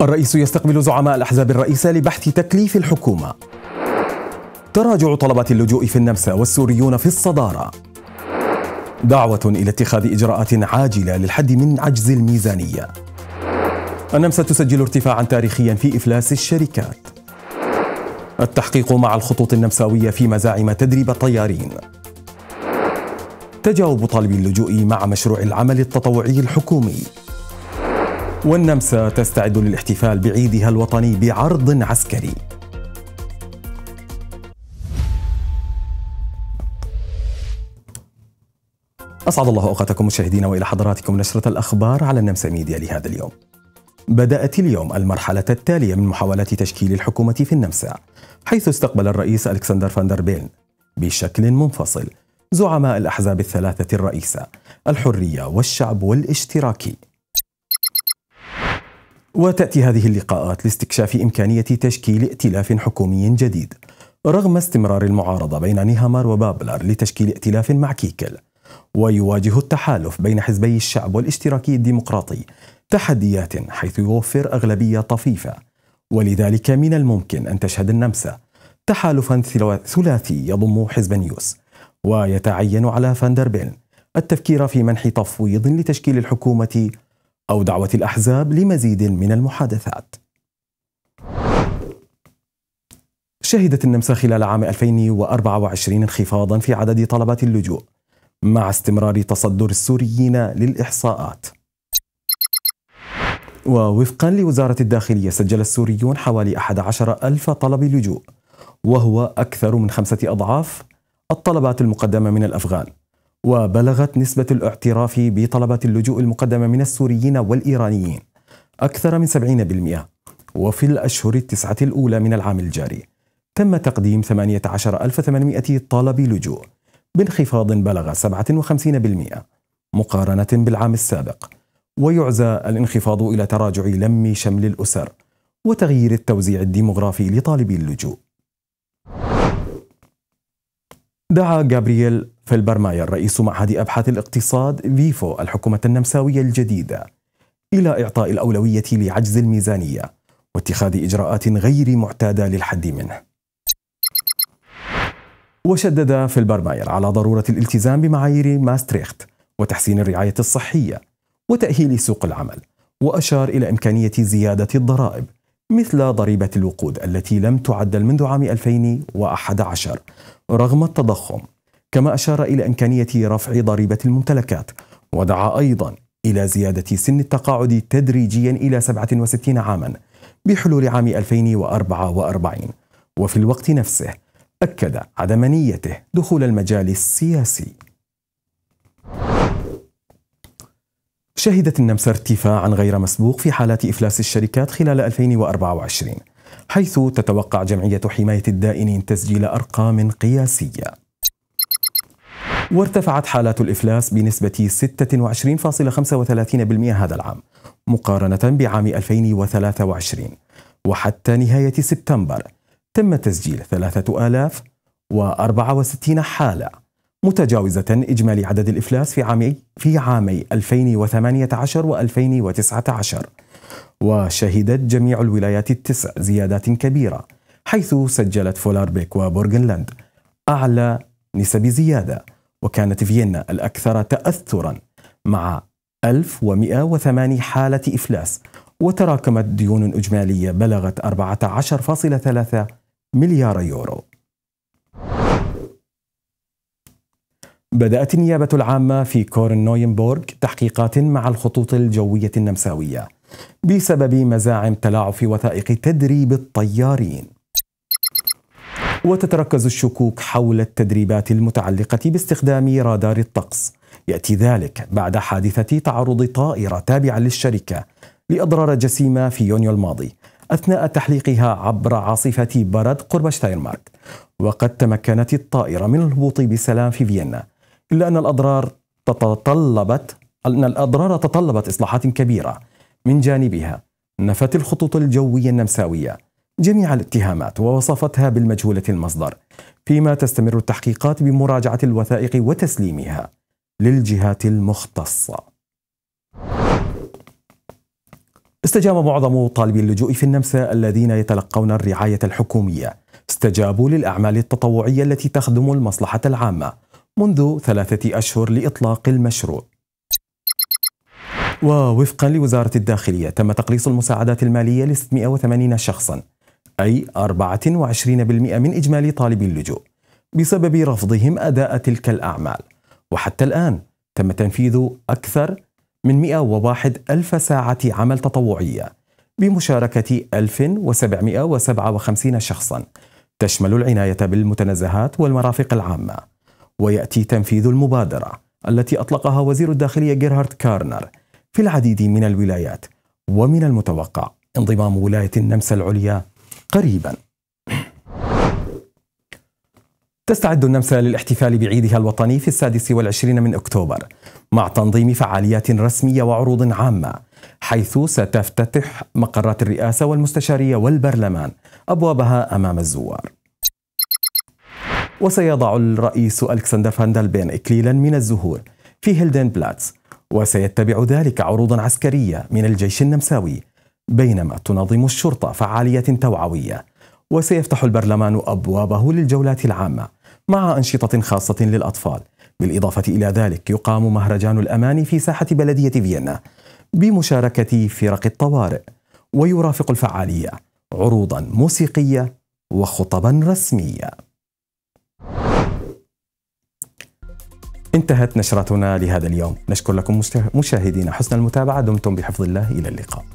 الرئيس يستقبل زعماء الأحزاب الرئيسة لبحث تكليف الحكومة تراجع طلبات اللجوء في النمسا والسوريون في الصدارة دعوة إلى اتخاذ إجراءات عاجلة للحد من عجز الميزانية النمسا تسجل ارتفاعا تاريخيا في إفلاس الشركات التحقيق مع الخطوط النمساوية في مزاعم تدريب الطيارين تجاوب طالبي اللجوء مع مشروع العمل التطوعي الحكومي والنمسا تستعد للاحتفال بعيدها الوطني بعرض عسكري أسعد الله أوقاتكم مشاهدينا وإلى حضراتكم نشرة الأخبار على النمسا ميديا لهذا اليوم بدأت اليوم المرحلة التالية من محاولات تشكيل الحكومة في النمسا حيث استقبل الرئيس ألكسندر فاندر بيل بشكل منفصل زعماء الأحزاب الثلاثة الرئيسة الحرية والشعب والاشتراكي وتأتي هذه اللقاءات لاستكشاف إمكانية تشكيل ائتلاف حكومي جديد رغم استمرار المعارضة بين نيهامار وبابلر لتشكيل ائتلاف مع كيكل ويواجه التحالف بين حزبي الشعب والاشتراكي الديمقراطي تحديات حيث يوفر أغلبية طفيفة ولذلك من الممكن أن تشهد النمسا تحالفا ثلاثي يضم حزب نيوس ويتعين على فاندربيل التفكير في منح تفويض لتشكيل الحكومة أو دعوة الأحزاب لمزيد من المحادثات شهدت النمسا خلال عام 2024 انخفاضا في عدد طلبات اللجوء مع استمرار تصدر السوريين للإحصاءات ووفقا لوزارة الداخلية سجل السوريون حوالي 11 ألف طلب لجوء وهو أكثر من خمسة أضعاف الطلبات المقدمة من الأفغان وبلغت نسبة الاعتراف بطلبات اللجوء المقدمة من السوريين والإيرانيين أكثر من 70% وفي الأشهر التسعة الأولى من العام الجاري تم تقديم 18800 طلب لجوء بانخفاض بلغ 57% مقارنة بالعام السابق ويعزى الانخفاض إلى تراجع لم شمل الأسر وتغيير التوزيع الديمغرافي لطالبي اللجوء دعا جابرييل فيلبرماير رئيس معهد أبحاث الاقتصاد فيفو الحكومة النمساوية الجديدة إلى إعطاء الأولوية لعجز الميزانية واتخاذ إجراءات غير معتادة للحد منه وشدد فيلبرماير على ضرورة الالتزام بمعايير ماستريخت وتحسين الرعاية الصحية وتأهيل سوق العمل وأشار إلى إمكانية زيادة الضرائب مثل ضريبة الوقود التي لم تعدل منذ عام 2011 رغم التضخم كما أشار إلى إمكانية رفع ضريبة الممتلكات ودعا أيضا إلى زيادة سن التقاعد تدريجيا إلى 67 عاما بحلول عام 2044 وفي الوقت نفسه أكد عدم نيته دخول المجال السياسي شهدت النمسا ارتفاعا غير مسبوق في حالات إفلاس الشركات خلال 2024 حيث تتوقع جمعية حماية الدائنين تسجيل أرقام قياسية وارتفعت حالات الإفلاس بنسبة 26.35% هذا العام مقارنة بعام 2023 وحتى نهاية سبتمبر تم تسجيل 3064 حالة متجاوزة إجمالي عدد الإفلاس في عامي في عامي 2018 و 2019 وشهدت جميع الولايات التسع زيادات كبيرة حيث سجلت فولاربيك وبورغنلاند أعلى نسب زيادة وكانت فيينا الأكثر تأثرا مع 1108 حالة إفلاس وتراكمت ديون إجمالية بلغت 14.3 مليار يورو بدأت النيابة العامة في كورن نوينبورغ تحقيقات مع الخطوط الجوية النمساوية بسبب مزاعم في وثائق تدريب الطيارين. وتتركز الشكوك حول التدريبات المتعلقة باستخدام رادار الطقس. يأتي ذلك بعد حادثة تعرض طائرة تابعة للشركة لأضرار جسيمة في يونيو الماضي أثناء تحليقها عبر عاصفة برد قرب شتايرمارك وقد تمكنت الطائرة من الهبوط بسلام في فيينا إلا أن الأضرار تطلبت أن الأضرار تطلبت إصلاحات كبيرة من جانبها نفت الخطوط الجوية النمساوية جميع الاتهامات ووصفتها بالمجهولة المصدر فيما تستمر التحقيقات بمراجعة الوثائق وتسليمها للجهات المختصة استجاب معظم طالبي اللجوء في النمسا الذين يتلقون الرعاية الحكومية استجابوا للأعمال التطوعية التي تخدم المصلحة العامة منذ ثلاثة أشهر لإطلاق المشروع ووفقا لوزارة الداخلية تم تقليص المساعدات المالية ل 680 شخصا أي 24% من إجمالي طالبي اللجوء بسبب رفضهم أداء تلك الأعمال وحتى الآن تم تنفيذ أكثر من 101 ألف ساعة عمل تطوعية بمشاركة 1757 شخصا تشمل العناية بالمتنزهات والمرافق العامة ويأتي تنفيذ المبادرة التي أطلقها وزير الداخلية جيرهارد كارنر في العديد من الولايات ومن المتوقع انضمام ولاية النمسا العليا قريبا تستعد النمسا للاحتفال بعيدها الوطني في السادس والعشرين من أكتوبر مع تنظيم فعاليات رسمية وعروض عامة حيث ستفتتح مقرات الرئاسة والمستشارية والبرلمان أبوابها أمام الزوار وسيضع الرئيس ألكسندر فاندالبين إكليلا من الزهور في هيلدن بلاتس وسيتبع ذلك عروضا عسكرية من الجيش النمساوي بينما تنظم الشرطة فعالية توعوية وسيفتح البرلمان أبوابه للجولات العامة مع أنشطة خاصة للأطفال بالإضافة إلى ذلك يقام مهرجان الأمان في ساحة بلدية فيينا بمشاركة فرق الطوارئ ويرافق الفعالية عروضا موسيقية وخطبا رسميه انتهت نشرتنا لهذا اليوم نشكر لكم مشاهدينا حسن المتابعة دمتم بحفظ الله إلى اللقاء